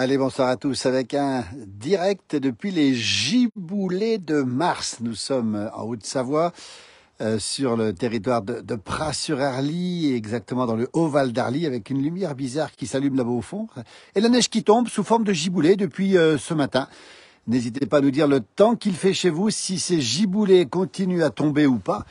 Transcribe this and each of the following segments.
Allez, bonsoir à tous avec un direct depuis les Giboulées de Mars. Nous sommes en Haute-Savoie, euh, sur le territoire de, Pras-sur-Arly, exactement dans le Haut-Val d'Arly, avec une lumière bizarre qui s'allume là-bas au fond, et la neige qui tombe sous forme de giboulées depuis euh, ce matin. N'hésitez pas à nous dire le temps qu'il fait chez vous, si ces giboulées continuent à tomber ou pas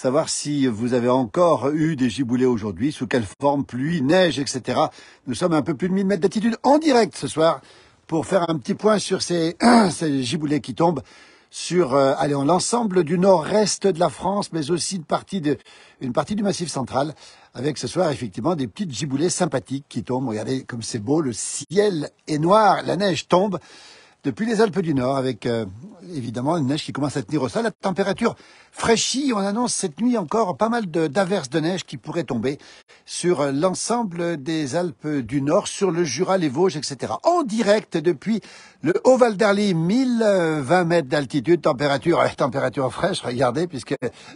savoir si vous avez encore eu des giboulées aujourd'hui, sous quelle forme, pluie, neige, etc. Nous sommes à un peu plus de 1000 mètres d'altitude en direct ce soir pour faire un petit point sur ces, ces giboulées qui tombent sur euh, allez, l'ensemble du nord-est de la France, mais aussi une partie, de, une partie du massif central, avec ce soir effectivement des petites giboulées sympathiques qui tombent. Regardez comme c'est beau, le ciel est noir, la neige tombe depuis les Alpes du Nord, avec euh, évidemment une neige qui commence à tenir au sol. La température fraîchit. On annonce cette nuit encore pas mal d'averses de, neige qui pourraient tomber sur l'ensemble des Alpes du Nord, sur le Jura, les Vosges, etc. En direct depuis le Haut-Val d'Arly, 1020 mètres d'altitude, température, euh, température fraîche, regardez, puisque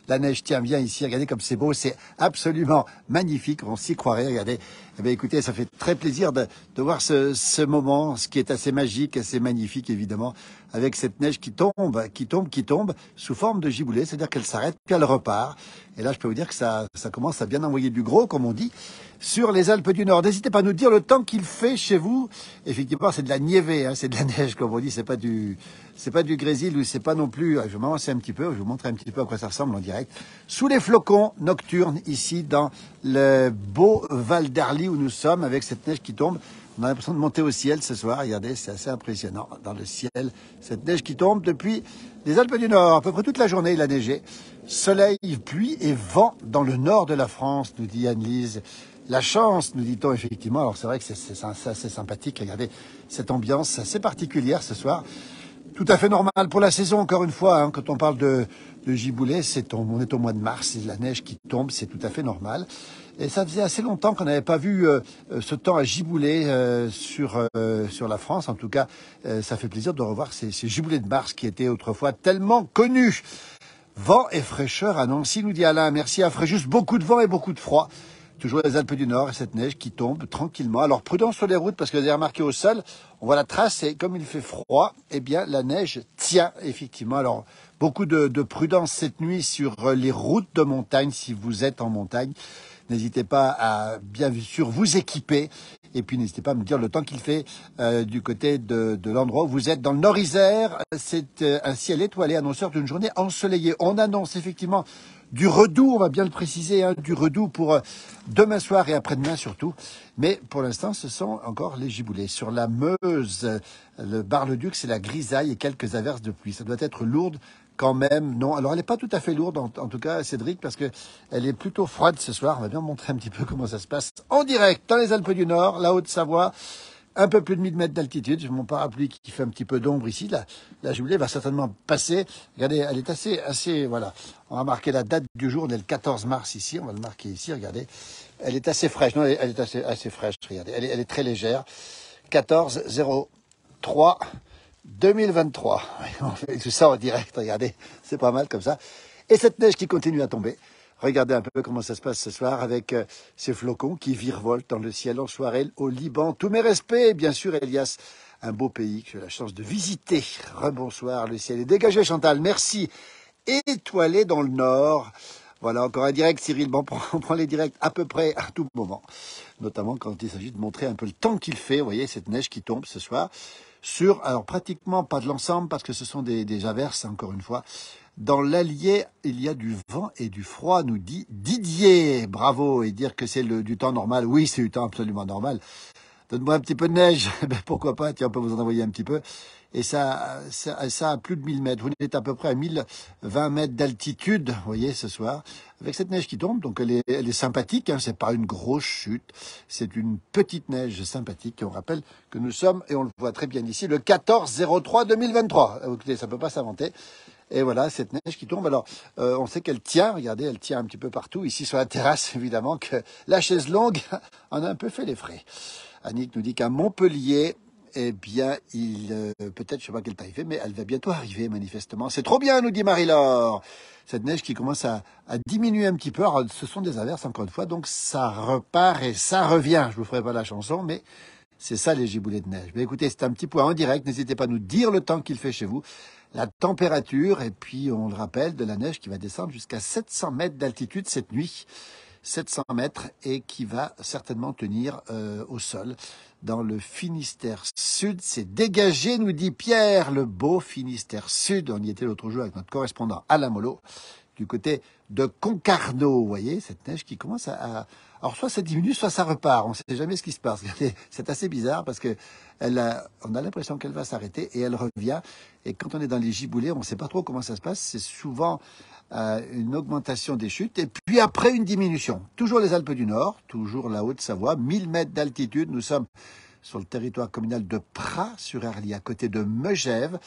la neige tient bien ici. Regardez comme c'est beau, c'est absolument magnifique. On s'y croirait, regardez. Eh écoutez, ça fait très plaisir de, voir ce moment, ce qui est assez magique, assez magnifique, évidemment avec cette neige qui tombe, qui tombe, qui tombe, sous forme de giboulet, c'est-à-dire qu'elle s'arrête, puis elle repart. Et là, je peux vous dire que ça, ça commence à bien envoyer du gros, comme on dit, sur les Alpes du Nord. N'hésitez pas à nous dire le temps qu'il fait chez vous. Effectivement, c'est de la niévée, hein, c'est de la neige, comme on dit, c'est pas du, c'est pas du grésil ou c'est pas non plus, je vais m'avancer un petit peu, je vais vous montrer un petit peu à quoi ça ressemble en direct. Sous les flocons nocturnes, ici, dans le beau Val d'Arly où nous sommes, avec cette neige qui tombe. On a l'impression de monter au ciel ce soir. Regardez, c'est assez impressionnant dans le ciel. Cette neige qui tombe depuis les Alpes du Nord. À peu près toute la journée, il a neigé. Soleil, pluie et vent dans le nord de la France, nous dit Anne-Lise. La chance, nous dit-on effectivement. Alors c'est vrai que c'est assez sympathique. Regardez cette ambiance assez particulière ce soir. Tout à fait normal pour la saison, encore une fois. Hein. quand on parle de, de giboulet, on, on est au mois de mars, c'est la neige qui tombe, c'est tout à fait normal. Et ça faisait assez longtemps qu'on n'avait pas vu euh, euh, ce temps à gibouler euh, sur, sur la France. En tout cas, ça fait plaisir de revoir ces, ces giboulées de Mars qui étaient autrefois tellement connus. Vent et fraîcheur annonce nous dit Alain. Merci à juste Beaucoup de vent et beaucoup de froid. Toujours les Alpes du Nord et cette neige qui tombe tranquillement. Alors prudence sur les routes parce que vous avez remarqué au sol, on voit la trace et comme il fait froid, eh bien la neige tient effectivement. Alors beaucoup de, de prudence cette nuit sur les routes de montagne si vous êtes en montagne. N'hésitez pas à bien sûr vous équiper. Et puis n'hésitez pas à me dire le temps qu'il fait euh, du côté de, l'endroit où vous êtes. Dans le Nord-Isère, c'est euh, un ciel étoilé, annonceur d'une journée ensoleillée. On annonce effectivement du redout, on va bien le préciser, hein, du redoux pour euh, demain soir et après-demain surtout. Mais pour l'instant, ce sont encore les giboulets Sur la Meuse, le Bar-le-Duc, c'est la grisaille et quelques averses de pluie. Ça doit être lourde quand même, non. Alors, elle n'est pas tout à fait lourde, en, tout cas, Cédric, parce que elle est plutôt froide ce soir. On va bien montrer un petit peu comment ça se passe en direct dans les Alpes du Nord, la Haute-Savoie. Un peu plus de 1000 mètres d'altitude. J'ai mon parapluie qui fait un petit peu d'ombre ici. La, la jubilée va certainement passer. Regardez, elle est assez, assez, voilà. On va marquer la date du jour. On est le 14 mars ici. On va le marquer ici. Regardez. Elle est assez fraîche. Non, elle, est assez, assez fraîche. Regardez. Elle est, elle est très légère. 14 03 2023. On fait tout ça en direct, regardez, c'est pas mal comme ça. Et cette neige qui continue à tomber. Regardez un peu comment ça se passe ce soir avec euh, ces flocons qui virevoltent dans le ciel en soirée au Liban. Tous mes respects, bien sûr, Elias. Un beau pays que j'ai la chance de visiter. Rebonsoir, le ciel est dégagé, Chantal. Merci. Étoilé dans le nord. Voilà, encore un direct, Cyril. Bon, on prend les directs à peu près à tout moment. Notamment quand il s'agit de montrer un peu le temps qu'il fait. Vous voyez, cette neige qui tombe ce soir sur, alors pratiquement pas de l'ensemble parce que ce sont des, des averses, encore une fois, dans l'Allier, il y a du vent et du froid, nous dit Didier. Bravo, et dire que c'est du temps normal. Oui, c'est du temps absolument normal. Donne-moi un petit peu de neige. Ben, pourquoi pas, tiens, on peut vous en envoyer un petit peu et ça, ça, ça a plus de 1000 mètres. Vous êtes à peu près à 1020 mètres d'altitude, vous voyez, ce soir, avec cette neige qui tombe. Donc elle est, elle est sympathique, hein, c'est pas une grosse chute, c'est une petite neige sympathique. Et on rappelle que nous sommes, et on le voit très bien ici, le 14-03-2023. Ah, écoutez, ça peut pas s'inventer. Et voilà, cette neige qui tombe. Alors, euh, on sait qu'elle tient, regardez, elle tient un petit peu partout. Ici, sur la terrasse, évidemment, que la chaise longue en a un peu fait les frais. Annick nous dit qu'à Montpellier, eh bien, il euh, peut-être, je sais pas quelle taille fait, mais elle va bientôt arriver, manifestement. C'est trop bien, nous dit Marie-Laure. Cette neige qui commence à, diminuer un petit peu. ce sont des averses, encore une fois, donc ça repart et ça revient. Je vous ferai pas la chanson, mais c'est ça les giboulées de neige. Mais écoutez, c'est un petit point en direct. N'hésitez pas à nous dire le temps qu'il fait chez vous, la température, et puis on le rappelle, de la neige qui va descendre jusqu'à 700 mètres d'altitude cette nuit. 700 mètres et qui va certainement tenir euh, au sol. Dans le Finistère Sud, c'est dégagé, nous dit Pierre, le beau Finistère Sud. On y était l'autre jour avec notre correspondant Alain Molo, du côté de Concarneau. Vous voyez, cette neige qui commence à alors soit ça diminue, soit ça repart. On ne sait jamais ce qui se passe. C'est assez bizarre parce que elle a, on a l'impression qu'elle va s'arrêter et elle revient. Et quand on est dans les giboulées, on ne sait pas trop comment ça se passe. C'est souvent euh, une augmentation des chutes et puis après une diminution. Toujours les Alpes du Nord, toujours la Haute-Savoie, 1000 mètres d'altitude. Nous sommes sur le territoire communal de Prat sur Arly, à côté de Megève.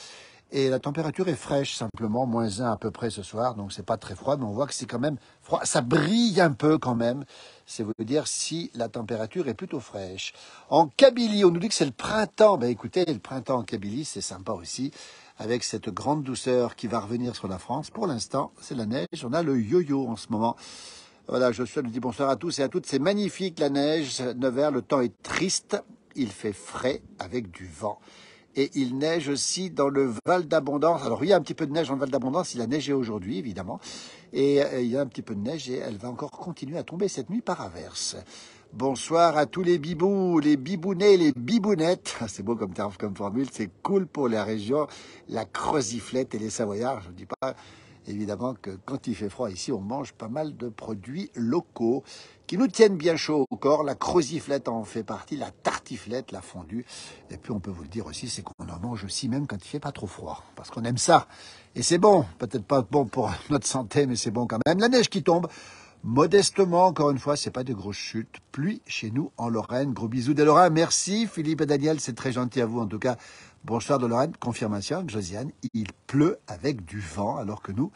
Et la température est fraîche, simplement, moins 1 à peu près ce soir, donc c'est pas très froid, mais on voit que c'est quand même froid. Ça brille un peu quand même. C'est vous dire si la température est plutôt fraîche. En Kabylie, on nous dit que c'est le printemps. Ben écoutez, le printemps en Kabylie, c'est sympa aussi avec cette grande douceur qui va revenir sur la France. Pour l'instant, c'est la neige. On a le yo-yo en ce moment. Voilà, Joshua nous dit bonsoir à tous et à toutes. C'est magnifique la neige. Nevers, le temps est triste. Il fait frais avec du vent et il neige aussi dans le Val d'Abondance. Alors il y a un petit peu de neige dans le Val d'Abondance, il a neigé aujourd'hui évidemment, et euh, il y a un petit peu de neige et elle va encore continuer à tomber cette nuit par averse. Bonsoir à tous les bibous, les bibounets, les bibounettes. C'est beau comme terme, comme formule, c'est cool pour la région, la creusiflette et les savoyards, je ne dis pas Évidemment que quand il fait froid ici, on mange pas mal de produits locaux qui nous tiennent bien chaud au corps. La croziflette en fait partie, la tartiflette, la fondue. Et puis on peut vous le dire aussi, c'est qu'on en mange aussi même quand il fait pas trop froid, parce qu'on aime ça. Et c'est bon, peut-être pas bon pour notre santé, mais c'est bon quand même. La neige qui tombe. Modestement, encore une fois, c'est pas de grosses chutes. Pluie chez nous en Lorraine. Gros bisous des Lorrains. Merci Philippe et Daniel, c'est très gentil à vous en tout cas. Bonsoir de Lorraine, confirmation, Josiane, il pleut avec du vent, alors que nous,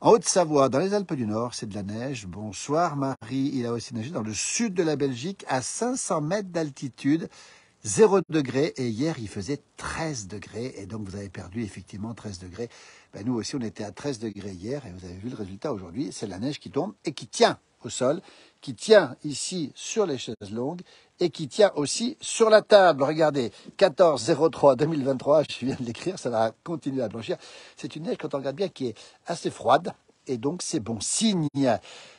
en Haute-Savoie, dans les Alpes du Nord, c'est de la neige. Bonsoir Marie, il a aussi neigé dans le sud de la Belgique, à 500 mètres d'altitude. 0 degré et hier il faisait 13 degrés et donc vous avez perdu effectivement 13 degrés. Ben, nous aussi on était à 13 degrés hier et vous avez vu le résultat aujourd'hui, c'est la neige qui tombe et qui tient au sol, qui tient ici sur les chaises longues et qui tient aussi sur la table. Regardez, 14-03-2023, je viens de l'écrire, ça va continuer à blanchir. C'est une neige, quand on regarde bien, qui est assez froide, et donc c'est bon signe.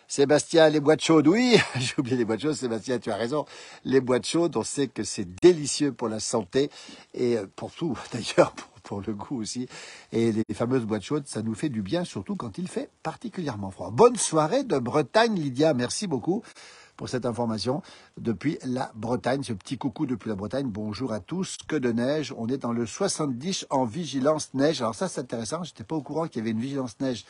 Sébastien, les boîtes chaudes, oui, j'ai oublié les boîtes chaudes, Sébastien, tu as raison. Les boîtes chaudes, on sait que c'est délicieux pour la santé, et euh, pour tout d'ailleurs, pour le goût aussi. Et les fameuses boîtes chaudes, ça nous fait du bien, surtout quand il fait particulièrement froid. Bonne soirée de Bretagne, Lydia. Merci beaucoup pour cette information depuis la Bretagne. Ce petit coucou depuis la Bretagne. Bonjour à tous. Que de neige. On est dans le 70 en vigilance neige. Alors ça, c'est intéressant. J'étais pas au courant qu'il y avait une vigilance neige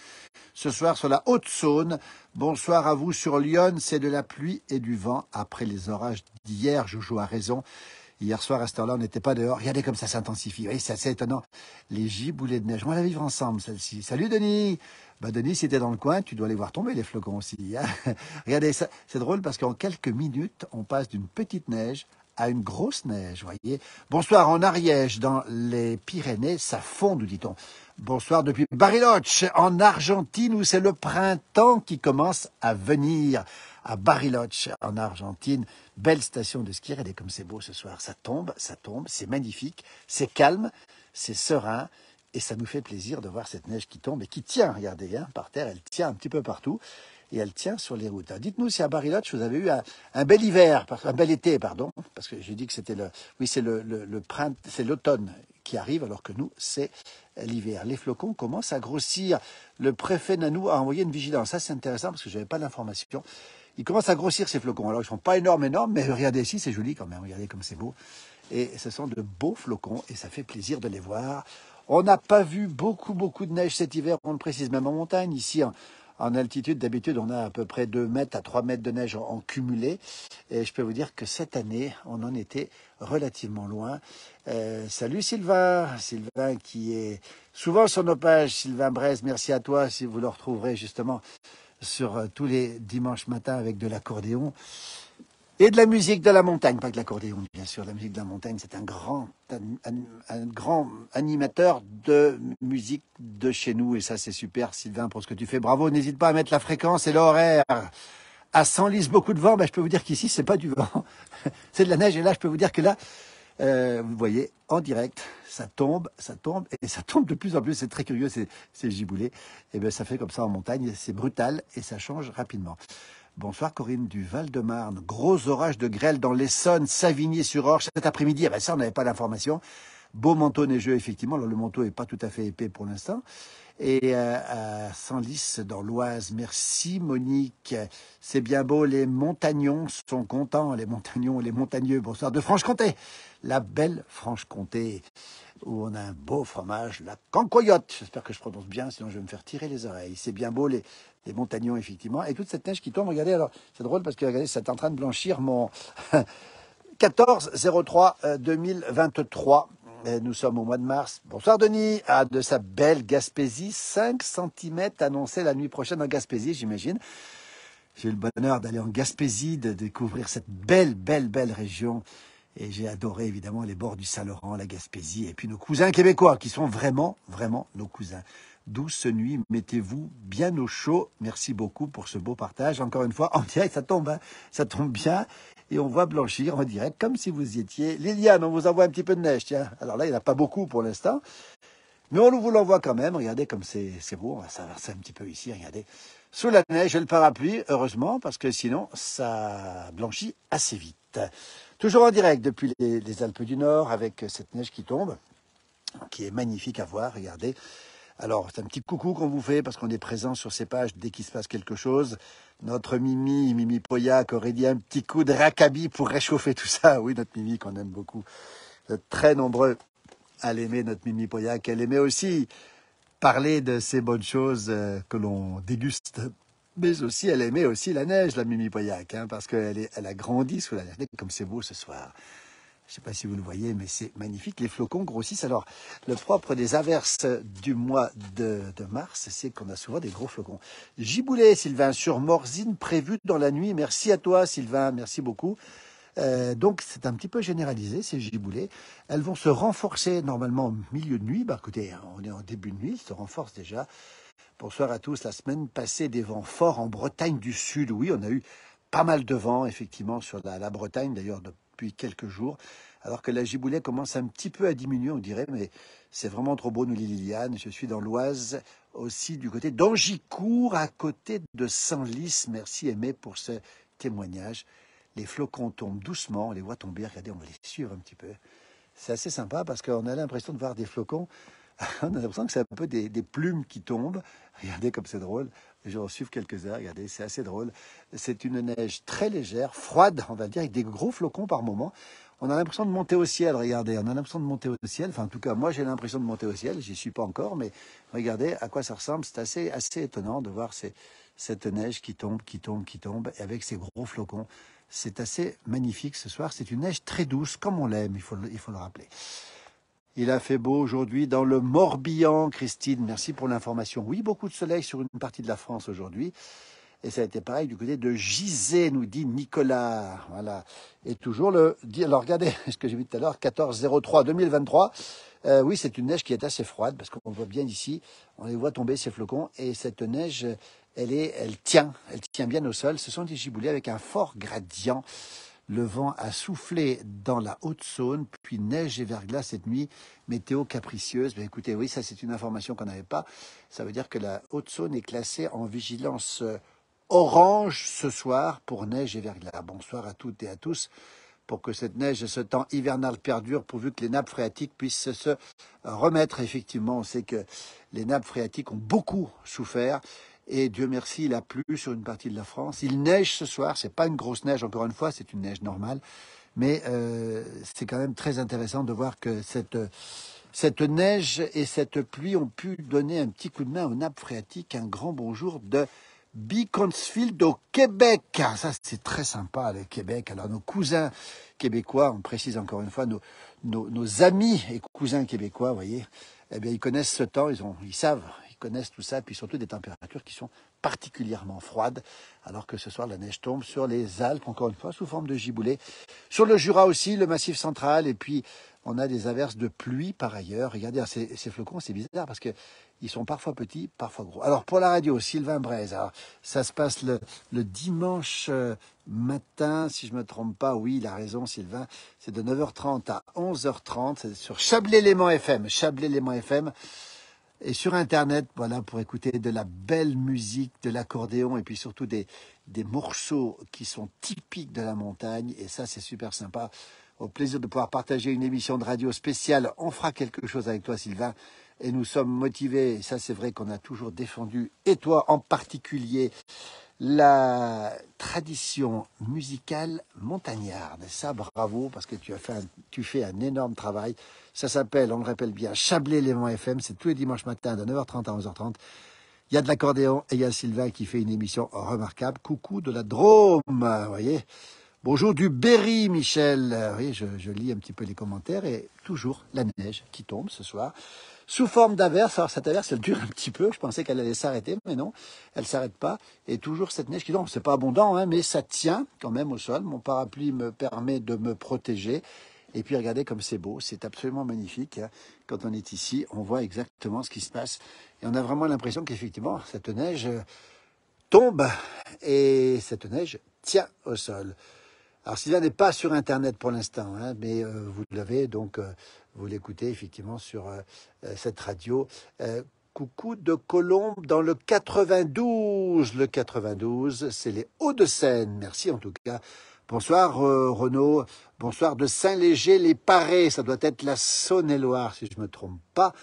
ce soir sur la Haute-Saône. Bonsoir à vous sur Lyon. C'est de la pluie et du vent après les orages d'hier. joue a raison. Hier soir, à cette heure-là, on n'était pas dehors. Regardez comme ça s'intensifie. Oui, c'est assez étonnant. Les giboulées de neige. On va la vivre ensemble, celle-ci. Salut, Denis bah, Denis, si dans le coin, tu dois aller voir tomber, les flocons aussi. Hein. Regardez, c'est drôle parce qu'en quelques minutes, on passe d'une petite neige à une grosse neige, voyez. Bonsoir en Ariège, dans les Pyrénées, ça fond, nous dit-on. Bonsoir depuis Bariloche, en Argentine, où c'est le printemps qui commence à venir à Bariloche en Argentine. Belle station de ski, regardez comme c'est beau ce soir, ça tombe, ça tombe, c'est magnifique, c'est calme, c'est serein. Et ça nous fait plaisir de voir cette neige qui tombe et qui tient, regardez, hein, par terre, elle tient un petit peu partout et elle tient sur les routes. Dites-nous si à Bariloche vous avez eu un, bel hiver, un bel été, pardon, parce que j'ai dit que c'était le, oui c'est le, le, le print, c'est l'automne qui arrive, alors que nous c'est l'hiver. Les flocons commencent à grossir. Le préfet Nanou a envoyé une vigilance. Ça c'est intéressant parce que je n'avais pas l'information. Il commence à grossir ces flocons. Alors ils ne sont pas énormes, énormes, mais regardez ici, c'est joli quand même, regardez comme c'est beau. Et ce sont de beaux flocons et ça fait plaisir de les voir. On n'a pas vu beaucoup, beaucoup de neige cet hiver, on le précise, même en montagne. Ici, en, altitude, d'habitude, on a à peu près 2 mètres à 3 mètres de neige en, cumulé. Et je peux vous dire que cette année, on en était relativement loin. Euh, salut Sylvain, Sylvain qui est souvent sur nos pages, Sylvain Braise, merci à toi si vous le retrouverez justement sur euh, tous les dimanches matins avec de l'accordéon. Et de la musique de la montagne, pas de l'accordéon, bien sûr. La musique de la montagne, c'est un grand, un, grand animateur de musique de chez nous. Et ça, c'est super, Sylvain, pour ce que tu fais. Bravo. N'hésite pas à mettre la fréquence et l'horaire. À 100 lise beaucoup de vent. mais ben, je peux vous dire qu'ici, c'est pas du vent. c'est de la neige. Et là, je peux vous dire que là, euh, vous voyez, en direct, ça tombe, ça tombe, et ça tombe de plus en plus. C'est très curieux, c'est giboulé. Et eh bien, ça fait comme ça en montagne, c'est brutal et ça change rapidement. Bonsoir Corinne du Val-de-Marne. Gros orage de grêle dans l'Essonne, Savigny-sur-Orge cet après-midi. Eh ben ça, on n'avait pas d'information. Beau manteau neigeux, effectivement. Alors, le manteau n'est pas tout à fait épais pour l'instant et euh, à Senlis dans l'Oise. Merci Monique. C'est bien beau, les montagnons sont contents, les montagnons et les montagneux. Bonsoir de Franche-Comté, la belle Franche-Comté, où on a un beau fromage, la cancoyote. J'espère que je prononce bien, sinon je vais me faire tirer les oreilles. C'est bien beau, les, les montagnons, effectivement. Et toute cette neige qui tombe, regardez, alors c'est drôle parce que regardez, c'est en train de blanchir mon 14 03 2023. Euh, nous sommes au mois de mars. Bonsoir Denis. à ah, de sa belle Gaspésie. 5 cm annoncés la nuit prochaine en Gaspésie, j'imagine. J'ai le bonheur d'aller en Gaspésie, de découvrir cette belle, belle, belle région et j'ai adoré évidemment les bords du Saint-Laurent, la Gaspésie, et puis nos cousins québécois, qui sont vraiment, vraiment nos cousins. Douce nuit, mettez-vous bien au chaud. Merci beaucoup pour ce beau partage. Encore une fois, en direct, ça tombe, hein, ça tombe bien. Et on voit blanchir en direct, comme si vous y étiez. Liliane, on vous envoie un petit peu de neige, tiens. Alors là, il n'y en a pas beaucoup pour l'instant. Mais on vous l'envoie quand même. Regardez comme c'est beau. On va s'inverser un petit peu ici, regardez. Sous la neige et le parapluie, heureusement, parce que sinon, ça blanchit assez vite. Toujours en direct depuis les, Alpes du Nord avec cette neige qui tombe, qui est magnifique à voir, regardez. Alors, c'est un petit coucou qu'on vous fait parce qu'on est présent sur ces pages dès qu'il se passe quelque chose. Notre Mimi, Mimi Poyac, aurait dit un petit coup de racabi pour réchauffer tout ça. Oui, notre Mimi qu'on aime beaucoup. très nombreux à l'aimer, notre Mimi Poyac. Elle aimait aussi parler de ces bonnes choses euh, que l'on déguste mais aussi elle aimait aussi la neige, la Mimi Boyac, hein, parce qu'elle elle a grandi sous la neige. Comme c'est beau ce soir. Je ne sais pas si vous le voyez, mais c'est magnifique. Les flocons grossissent. Alors, le propre des averses du mois de, mars, c'est qu'on a souvent des gros flocons. Giboulet, Sylvain, sur Morzine, prévu dans la nuit. Merci à toi, Sylvain. Merci beaucoup. Euh, donc c'est un petit peu généralisé ces giboulées. Elles vont se renforcer normalement au milieu de nuit. Bah écoutez, on est en début de nuit, elles se renforcent déjà Bonsoir à tous. La semaine passée, des vents forts en Bretagne du Sud. Oui, on a eu pas mal de vent, effectivement, sur la, Bretagne, d'ailleurs, depuis quelques jours. Alors que la giboulet commence un petit peu à diminuer, on dirait, mais c'est vraiment trop beau, nous, Liliane. Je suis dans l'Oise, aussi du côté d'Angicourt, à côté de Senlis. Merci, Aimé, pour ce témoignage. Les flocons tombent doucement, on les voit tomber. Regardez, on va les suivre un petit peu. C'est assez sympa parce qu'on a l'impression de voir des flocons on a l'impression que c'est un peu des, plumes qui tombent. Regardez comme c'est drôle. J'en suivre quelques heures. regardez, c'est assez drôle. C'est une neige très légère, froide, on va dire, avec des gros flocons par moment. On a l'impression de monter au ciel, regardez, on a l'impression de monter au ciel. Enfin, en tout cas, moi, j'ai l'impression de monter au ciel, j'y suis pas encore, mais regardez à quoi ça ressemble. C'est assez, assez étonnant de voir cette neige qui tombe, qui tombe, qui tombe, et avec ces gros flocons. C'est assez magnifique ce soir. C'est une neige très douce, comme on l'aime, il faut le rappeler. Il a fait beau aujourd'hui dans le Morbihan, Christine. Merci pour l'information. Oui, beaucoup de soleil sur une partie de la France aujourd'hui. Et ça a été pareil du côté de Gizet, nous dit Nicolas. Voilà. Et toujours le... Alors regardez ce que j'ai vu tout à l'heure, 14 2023. Euh, oui, c'est une neige qui est assez froide parce qu'on voit bien ici, on les voit tomber ces flocons et cette neige, elle est, elle tient, elle tient bien au sol. Ce sont des giboulées avec un fort gradient. Le vent a soufflé dans la Haute-Saône, puis neige et verglas cette nuit. Météo capricieuse. Ben écoutez, oui, ça c'est une information qu'on n'avait pas. Ça veut dire que la Haute-Saône est classée en vigilance euh, orange ce soir pour neige et verglas. Bonsoir à toutes et à tous pour que cette neige et ce temps hivernal perdurent, pourvu que les nappes phréatiques puissent se remettre. Effectivement, on sait que les nappes phréatiques ont beaucoup souffert. Et Dieu merci, il a plu sur une partie de la France. Il neige ce soir. C'est pas une grosse neige, encore une fois, c'est une neige normale. Mais euh, c'est quand même très intéressant de voir que cette, cette neige et cette pluie ont pu donner un petit coup de main aux nappes phréatiques. Un grand bonjour de Beaconsfield au Québec. Ah, ça, c'est très sympa, le Québec. Alors, nos cousins québécois, on précise encore une fois, nos, nos, nos amis et cousins québécois, vous voyez, eh bien, ils connaissent ce temps, ils, ont, ils savent, connaissent tout ça, puis surtout des températures qui sont particulièrement froides, alors que ce soir la neige tombe sur les Alpes, encore une fois, sous forme de giboulée. Sur le Jura aussi, le massif central, et puis on a des averses de pluie par ailleurs. Regardez, hein, ces, flocons, c'est bizarre parce que ils sont parfois petits, parfois gros. Alors pour la radio, Sylvain Braise, hein, ça se passe le, dimanche euh, matin, si je me trompe pas, oui, il a raison Sylvain, c'est de 9h30 à 11h30 sur chablais FM, chablais FM et sur Internet, voilà, pour écouter de la belle musique, de l'accordéon, et puis surtout des, des morceaux qui sont typiques de la montagne, et ça, c'est super sympa. Au plaisir de pouvoir partager une émission de radio spéciale. On fera quelque chose avec toi, Sylvain. Et nous sommes motivés. Et ça, c'est vrai qu'on a toujours défendu. Et toi en particulier la tradition musicale montagnarde. Ça, bravo, parce que tu, as fait un, tu fais un énorme travail. Ça s'appelle, on le rappelle bien, Chablais Léman FM. C'est tous les dimanches matin de 9h30 à 11h30. Il y a de l'accordéon et il y a Sylvain qui fait une émission remarquable. Coucou de la Drôme, vous voyez Bonjour du Berry, Michel. Oui, je, lis un petit peu les commentaires et toujours la neige qui tombe ce soir sous forme d'averse. Alors cette averse, elle dure un petit peu. Je pensais qu'elle allait s'arrêter, mais non, elle s'arrête pas. Et toujours cette neige qui tombe. C'est pas abondant, hein, mais ça tient quand même au sol. Mon parapluie me permet de me protéger. Et puis regardez comme c'est beau, c'est absolument magnifique. Hein. Quand on est ici, on voit exactement ce qui se passe. Et on a vraiment l'impression qu'effectivement, cette neige tombe et cette neige tient au sol. Alors Sylvain n'est pas sur Internet pour l'instant, hein, mais euh, vous l'avez, donc euh, vous l'écoutez effectivement sur euh, cette radio. Coucou de Colombe dans le 92. Le 92, c'est les Hauts-de-Seine. Merci en tout cas. Bonsoir Renaud. Bonsoir de Saint-Léger-les-Parés. Ça doit être la Saône-et-Loire si je ne me trompe pas.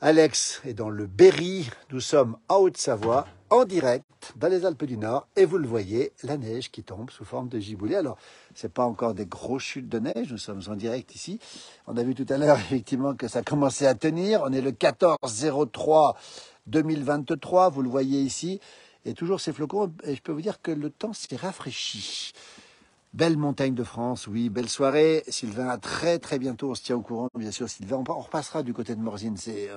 Alex est dans le Berry. Nous sommes en Haute-Savoie en direct dans les Alpes du Nord, et vous le voyez, la neige qui tombe sous forme de giboulée. Alors, ce n'est pas encore des grosses chutes de neige, nous sommes en direct ici. On a vu tout à l'heure, effectivement, que ça commençait à tenir. On est le 14-03 2023, vous le voyez ici. Et toujours ces flocons, et je peux vous dire que le temps s'est rafraîchi. Belle montagne de France, oui, belle soirée. Sylvain, à très très bientôt, on se tient au courant, bien sûr, Sylvain. On repassera du côté de Morzine,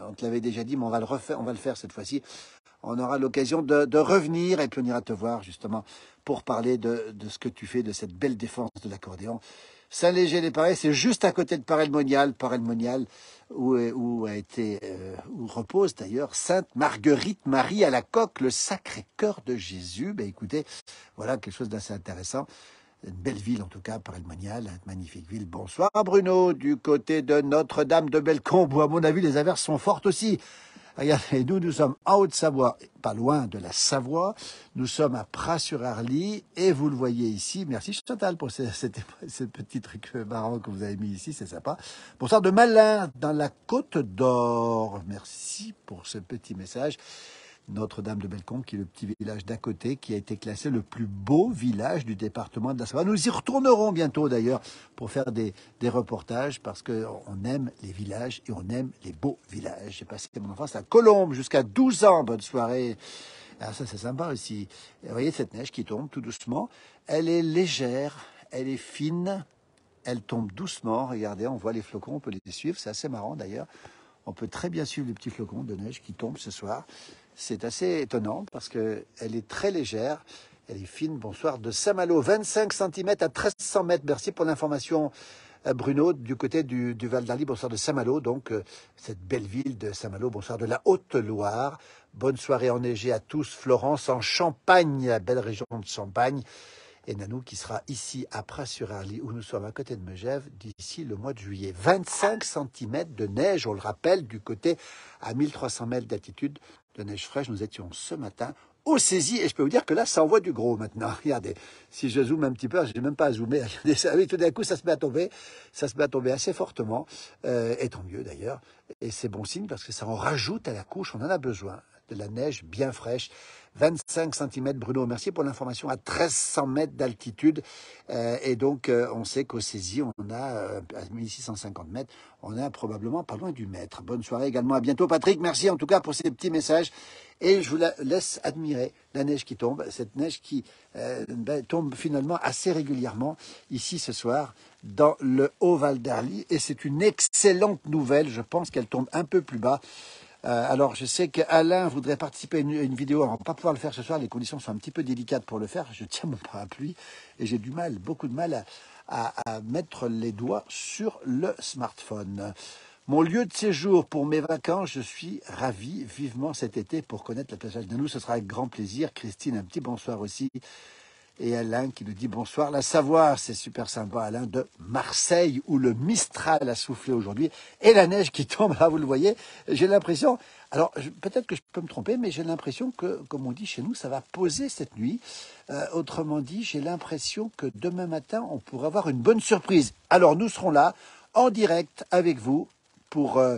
on te l'avait déjà dit, mais on va le refaire, on va le faire cette fois-ci on aura l'occasion de, revenir et puis on ira te voir justement pour parler de, ce que tu fais, de cette belle défense de l'accordéon. saint léger des parais c'est juste à côté de paray le où, a été, euh, où repose d'ailleurs Sainte Marguerite Marie à la coque, le sacré cœur de Jésus. Ben écoutez, voilà quelque chose d'assez intéressant. Une belle ville en tout cas, paray une magnifique ville. Bonsoir Bruno, du côté de Notre-Dame de Bellecombe, où à mon avis les averses sont fortes aussi. Regardez, nous, nous sommes en Haute-Savoie, pas loin de la Savoie. Nous sommes à Pras-sur-Arly et vous le voyez ici. Merci Chantal pour ce, ce petit truc marrant que vous avez mis ici, c'est sympa. Bonsoir de Malin dans la Côte d'Or. Merci pour ce petit message. Notre-Dame de Belcombe, qui est le petit village d'à côté, qui a été classé le plus beau village du département de la Savoie. Nous y retournerons bientôt d'ailleurs pour faire des, des reportages parce qu'on aime les villages et on aime les beaux villages. J'ai passé mon enfance à Colombe, jusqu'à 12 ans. Bonne soirée. Alors ah, ça c'est sympa aussi. vous voyez cette neige qui tombe tout doucement. Elle est légère, elle est fine, elle tombe doucement. Regardez, on voit les flocons, on peut les suivre. C'est assez marrant d'ailleurs. On peut très bien suivre les petits flocons de neige qui tombent ce soir. C'est assez étonnant parce elle est très légère. Elle est fine, bonsoir, de Saint-Malo, 25 cm à 1300 mètres. Merci pour l'information, euh, Bruno, du côté du, Val d'Arly, bonsoir de Saint-Malo, donc euh, cette belle ville de Saint-Malo, bonsoir de la Haute-Loire. Bonne soirée enneigée à tous, Florence, en Champagne, la belle région de Champagne. Et Nanou qui sera ici à sur arly où nous sommes à côté de Megève, d'ici le mois de juillet. 25 cm de neige, on le rappelle, du côté à 1300 mètres d'altitude de neige fraîche. Nous étions ce matin au saisi et je peux vous dire que là, ça envoie du gros maintenant. Regardez, si je zoome un petit peu, je n'ai même pas à zoomer. Regardez, tout d'un coup, ça se met à tomber, ça se met à tomber assez fortement, euh, et tant mieux d'ailleurs. Et c'est bon signe parce que ça en rajoute à la couche, on en a besoin de la neige bien fraîche. 25 cm, Bruno, merci pour l'information, à 1300 mètres d'altitude. Euh, et donc, euh, on sait qu'au Saisie, on a, euh, à 1650 mètres, on est probablement pas loin du mètre. Bonne soirée également, à bientôt Patrick, merci en tout cas pour ces petits messages. Et je vous laisse admirer la neige qui tombe, cette neige qui ben, tombe finalement assez régulièrement ici ce soir dans le Haut-Val d'Arly. Et c'est une excellente nouvelle, je pense qu'elle tombe un peu plus bas euh, alors, je sais qu'Alain voudrait participer à une, vidéo. On va pas pouvoir le faire ce soir. Les conditions sont un petit peu délicates pour le faire. Je tiens mon parapluie et j'ai du mal, beaucoup de mal à, mettre les doigts sur le smartphone. Mon lieu de séjour pour mes vacances, je suis ravi vivement cet été pour connaître la plage nous, Ce sera avec grand plaisir. Christine, un petit bonsoir aussi et Alain qui nous dit bonsoir. La Savoie, c'est super sympa, Alain de Marseille, où le Mistral a soufflé aujourd'hui, et la neige qui tombe, là vous le voyez, j'ai l'impression, alors peut-être que je peux me tromper, mais j'ai l'impression que, comme on dit chez nous, ça va poser cette nuit. Euh, autrement dit, j'ai l'impression que demain matin, on pourra avoir une bonne surprise. Alors nous serons là, en direct, avec vous, pour... Euh,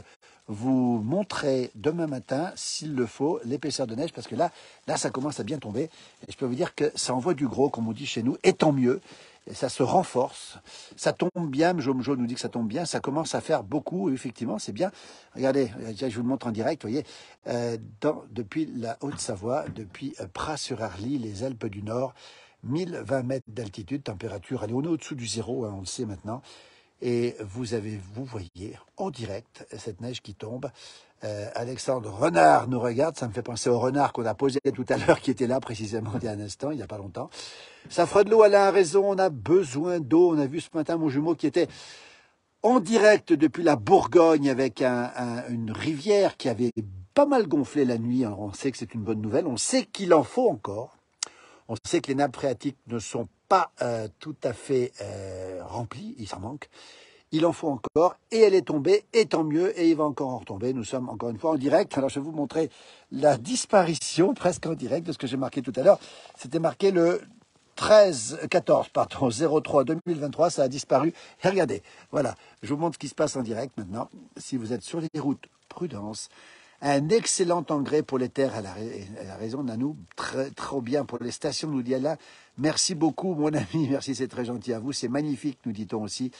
vous montrer demain matin, s'il le faut, l'épaisseur de neige, parce que là, là, ça commence à bien tomber. Et je peux vous dire que ça envoie du gros, comme on dit chez nous, et tant mieux. Et ça se renforce, ça tombe bien, Jojo nous dit que ça tombe bien, ça commence à faire beaucoup, effectivement, c'est bien. Regardez, je vous le montre en direct, vous voyez, euh, depuis la Haute-Savoie, depuis euh, Pras-sur-Arly, les Alpes du Nord, 1020 mètres d'altitude, température, allez, on est au-dessous du zéro, hein, on le sait maintenant, et vous avez, vous voyez en direct cette neige qui tombe. Euh, Alexandre Renard nous regarde. Ça me fait penser au renard qu'on a posé tout à l'heure, qui était là précisément il y a un instant, il n'y a pas longtemps. Ça fera de l'eau, elle a raison. On a besoin d'eau. On a vu ce matin mon jumeau qui était en direct depuis la Bourgogne avec une rivière qui avait pas mal gonflé la nuit. On sait que c'est une bonne nouvelle. On sait qu'il en faut encore. On sait que les nappes phréatiques ne sont pas pas euh, tout à fait euh, rempli, il s'en manque. Il en faut encore, et elle est tombée, et tant mieux, et il va encore en retomber. Nous sommes encore une fois en direct. Alors je vais vous montrer la disparition, presque en direct, de ce que j'ai marqué tout à l'heure. C'était marqué le 13, 14, pardon, 03 2023, ça a disparu. regardez, voilà, je vous montre ce qui se passe en direct maintenant. Si vous êtes sur les routes, prudence un excellent engrais pour les terres. Elle a, raison, Nanou. Très, trop bien pour les stations, nous dit Alain. Merci beaucoup, mon ami. Merci, c'est très gentil à vous. C'est magnifique, nous dit-on aussi.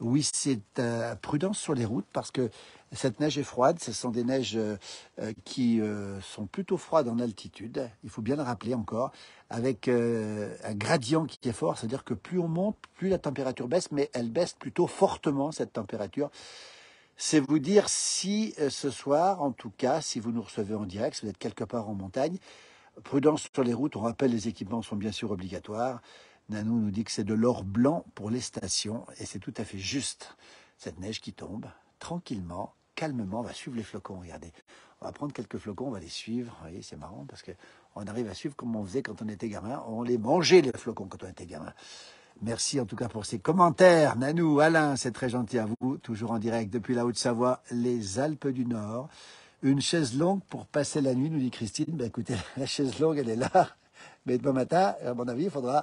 Oui, c'est euh, prudence sur les routes parce que cette neige est froide. Ce sont des neiges euh, euh, qui sont plutôt froides en altitude. Il faut bien le rappeler encore, avec un gradient qui est fort. C'est-à-dire que plus on monte, plus la température baisse, mais elle baisse plutôt fortement cette température. C'est vous dire si euh, ce soir, en tout cas, si vous nous recevez en direct, si vous êtes quelque part en montagne, prudence sur les routes, on rappelle les équipements sont bien sûr obligatoires. Nanou nous dit que c'est de l'or blanc pour les stations et c'est tout à fait juste. Cette neige qui tombe tranquillement, calmement, on va suivre les flocons, regardez. On va prendre quelques flocons, on va les suivre. Vous voyez, c'est marrant parce que on arrive à suivre comme on faisait quand on était gamin. On les mangeait les flocons quand on était gamin. Merci en tout cas pour ces commentaires. Nanou, Alain, c'est très gentil à vous. Toujours en direct depuis la Haute-Savoie, les Alpes du Nord. Une chaise longue pour passer la nuit, nous dit Christine. Ben écoutez, la chaise longue, elle est là. Mais demain matin, à mon avis, il faudra,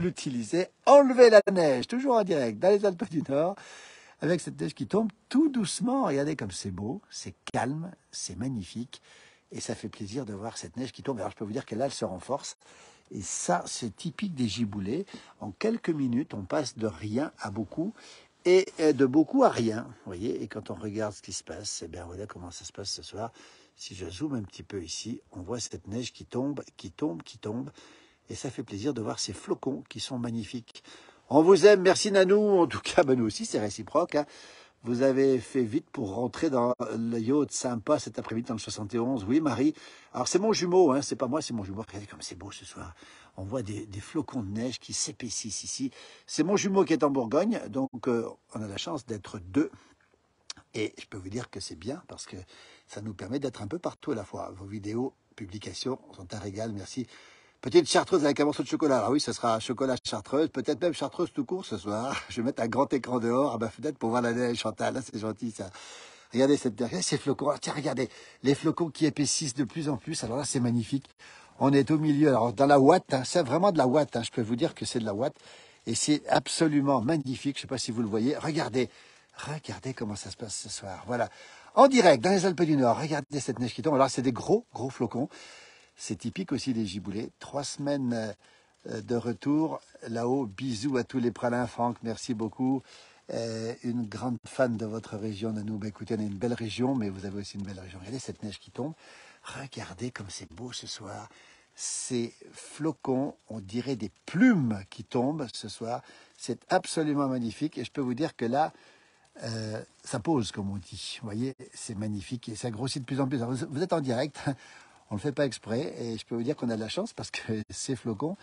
l'utiliser, enlever la neige. Toujours en direct dans les Alpes du Nord. Avec cette neige qui tombe tout doucement. Regardez comme c'est beau, c'est calme, c'est magnifique. Et ça fait plaisir de voir cette neige qui tombe. Alors je peux vous dire que là, elle se renforce. Et ça, c'est typique des giboulées. En quelques minutes, on passe de rien à beaucoup et de beaucoup à rien. Vous voyez, et quand on regarde ce qui se passe, eh bien voilà comment ça se passe ce soir. Si je zoome un petit peu ici, on voit cette neige qui tombe, qui tombe, qui tombe. Et ça fait plaisir de voir ces flocons qui sont magnifiques. On vous aime, merci Nanou. En tout cas, ben nous aussi, c'est réciproque. Hein. Vous avez fait vite pour rentrer dans le yacht sympa cet après-midi dans le 71. Oui, Marie. Alors, c'est mon jumeau, hein. C'est pas moi, c'est mon jumeau. Regardez comme c'est beau ce soir. On voit des, flocons de neige qui s'épaississent ici. C'est mon jumeau qui est en Bourgogne. Donc, euh, on a la chance d'être deux. Et je peux vous dire que c'est bien parce que ça nous permet d'être un peu partout à la fois. Vos vidéos, publications sont un régal. Merci. Petite chartreuse avec un morceau de chocolat. Alors oui, ce sera chocolat chartreuse, peut-être même chartreuse tout court ce soir. Je vais mettre un grand écran dehors à ma fenêtre pour voir la neige, Chantal. Ah, c'est gentil, ça. Regardez cette dernière, ces flocons. tiens, regardez, les flocons qui épaississent de plus en plus. Alors là, c'est magnifique. On est au milieu. Alors, dans la ouate, hein, c'est vraiment de la ouate. Hein. Je peux vous dire que c'est de la ouate. Et c'est absolument magnifique. Je sais pas si vous le voyez. Regardez. Regardez comment ça se passe ce soir. Voilà. En direct, dans les Alpes du Nord. Regardez cette neige qui tombe. Alors, c'est des gros, gros flocons. C'est typique aussi des giboulées. Trois semaines euh, de retour là-haut. Bisous à tous les pralins, Franck. Merci beaucoup. Euh, une grande fan de votre région, Nanou. écoutez, on a une belle région, mais vous avez aussi une belle région. Regardez cette neige qui tombe. Regardez comme c'est beau ce soir. Ces flocons, on dirait des plumes qui tombent ce soir. C'est absolument magnifique. Et je peux vous dire que là, euh, ça pose, comme on dit. Vous voyez, c'est magnifique et ça grossit de plus en plus. vous êtes en direct, on ne le fait pas exprès et je peux vous dire qu'on a de la chance parce que ces flocons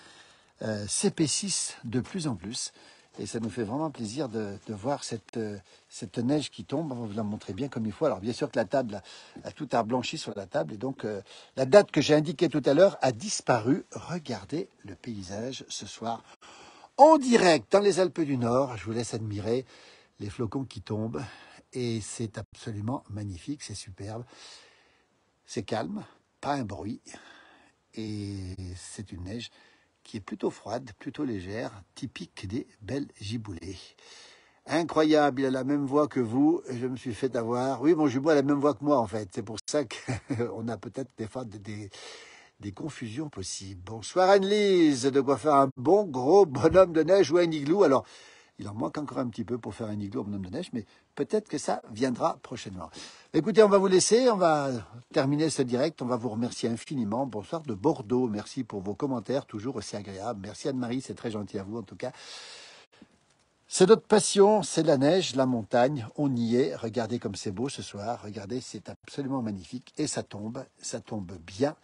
euh, s'épaississent de plus en plus. Et ça nous fait vraiment plaisir de, voir euh, cette, neige qui tombe. On vous la montrer bien comme il faut. Alors bien sûr que la table a tout a blanchi sur la table. Et donc euh, la date que j'ai indiquée tout à l'heure a disparu. Regardez le paysage ce soir. En direct dans les Alpes du Nord, je vous laisse admirer les flocons qui tombent. Et c'est absolument magnifique, c'est superbe. C'est calme, pas un bruit. Et c'est une neige qui est plutôt froide, plutôt légère, typique des belles giboulées. Incroyable, il a la même voix que vous. Je me suis fait avoir. Oui, mon jumeau a la même voix que moi, en fait. C'est pour ça qu'on a peut-être des fois des, des confusions possibles. Bonsoir Annelise de quoi faire un bon gros bonhomme de neige ou un igloo. Alors, il en manque encore un petit peu pour faire un igloo bonhomme de neige, mais peut-être que ça viendra prochainement. Écoutez, on va vous laisser, on va terminer ce direct, on va vous remercier infiniment. Bonsoir de Bordeaux, merci pour vos commentaires, toujours aussi agréables. Merci Anne-Marie, c'est très gentil à vous en tout cas. C'est notre passion, c'est la neige, la montagne, on y est. Regardez comme c'est beau ce soir, regardez, c'est absolument magnifique. Et ça tombe, ça tombe bien,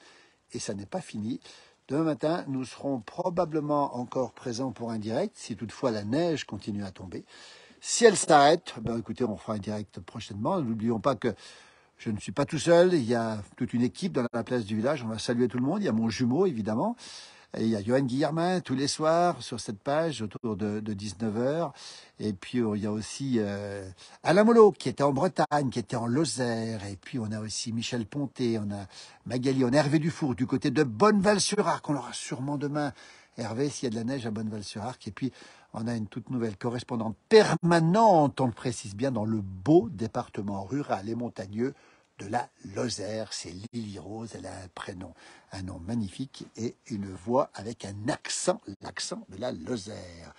et ça n'est pas fini. Demain matin, nous serons probablement encore présents pour un direct, si toutefois la neige continue à tomber. Si elle s'arrête, ben écoutez, on fera un direct prochainement. N'oublions pas que je ne suis pas tout seul. Il y a toute une équipe dans la place du village. On va saluer tout le monde. Il y a mon jumeau, évidemment. il y a Johan Guillermin tous les soirs sur cette page autour de, 19h. Et puis il y a aussi euh, Alain Molo qui était en Bretagne, qui était en Lozère. Et puis on a aussi Michel Ponté, on a Magali, on a Hervé Dufour du côté de Bonneval-sur-Arc. On l'aura sûrement demain. Hervé, s'il y a de la neige à Bonneval-sur-Arc. Et puis on a une toute nouvelle correspondante permanente, on le précise bien, dans le beau département rural et montagneux de la Lozère. C'est Lily Rose, elle a un prénom, un nom magnifique et une voix avec un accent, l'accent de la Lozère.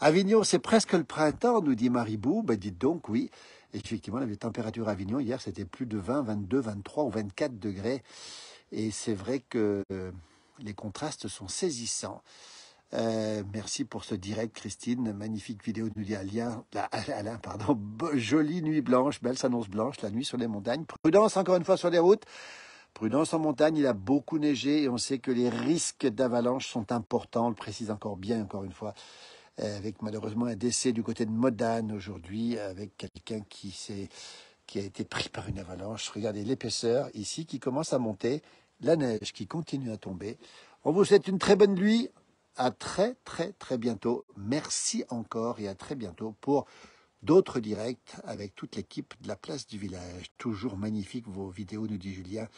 Avignon, c'est presque le printemps, nous dit Maribou. Ben dites donc, oui. Effectivement, la température à Avignon, hier, c'était plus de 20, 22, 23 ou 24 degrés. Et c'est vrai que les contrastes sont saisissants. Euh, merci pour ce direct, Christine. Magnifique vidéo, nous dit Alain. Alain Jolie nuit blanche, belle s'annonce blanche, la nuit sur les montagnes. Prudence encore une fois sur les routes. Prudence en montagne, il a beaucoup neigé et on sait que les risques d'avalanche sont importants, on le précise encore bien, encore une fois, euh, avec malheureusement un décès du côté de Modane aujourd'hui, avec quelqu'un qui qui a été pris par une avalanche. Regardez l'épaisseur ici qui commence à monter, la neige qui continue à tomber. On vous souhaite une très bonne nuit à très très très bientôt. Merci encore et à très bientôt pour d'autres directs avec toute l'équipe de la place du village. Toujours magnifique vos vidéos, nous dit Julien.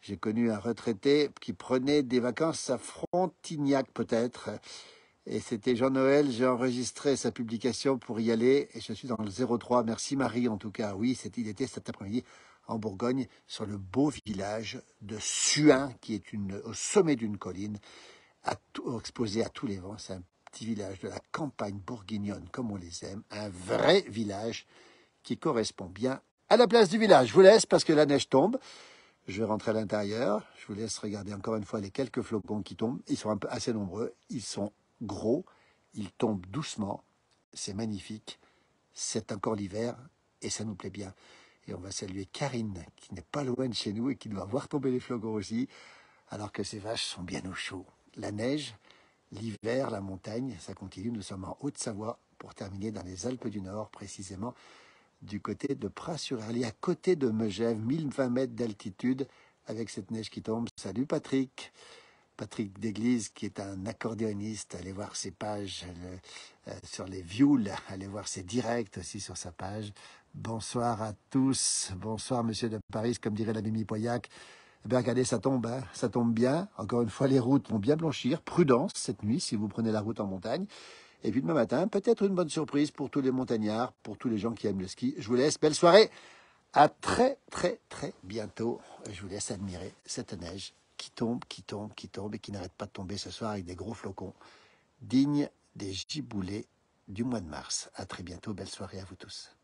J'ai connu un retraité qui prenait des vacances à Frontignac peut-être. Et c'était Jean-Noël, j'ai enregistré sa publication pour y aller et je suis dans le 03. Merci Marie en tout cas. Oui, il était cet après-midi en Bourgogne sur le beau village de Suin qui est au sommet d'une colline exposé à tous les vents. C'est un petit village de la campagne bourguignonne, comme on les aime, un vrai village qui correspond bien à la place du village. Je vous laisse parce que la neige tombe. Je vais rentrer à l'intérieur. Je vous laisse regarder encore une fois les quelques flocons qui tombent. Ils sont un peu assez nombreux. Ils sont gros. Ils tombent doucement. C'est magnifique. C'est encore l'hiver et ça nous plaît bien. Et on va saluer Karine qui n'est pas loin de chez nous et qui doit voir tomber les flocons aussi alors que ses vaches sont bien au chaud la neige, l'hiver, la montagne, ça continue. Nous sommes en Haute-Savoie pour terminer dans les Alpes du Nord, précisément du côté de pras sur à côté de Megève, 1020 mètres d'altitude, avec cette neige qui tombe. Salut Patrick Patrick Déglise, qui est un accordéoniste, allez voir ses pages euh, euh, sur les Vioules, allez voir ses directs aussi sur sa page. Bonsoir à tous, bonsoir Monsieur de Paris, comme dirait la Mimi eh bien, regardez, ça tombe, hein, ça tombe bien. Encore une fois, les routes vont bien blanchir. Prudence cette nuit si vous prenez la route en montagne. Et puis demain matin, peut-être une bonne surprise pour tous les montagnards, pour tous les gens qui aiment le ski. Je vous laisse, belle soirée. À très, très, très bientôt. Je vous laisse admirer cette neige qui tombe, qui tombe, qui tombe et qui n'arrête pas de tomber ce soir avec des gros flocons, dignes des giboulées du mois de mars. À très bientôt. Belle soirée à vous tous.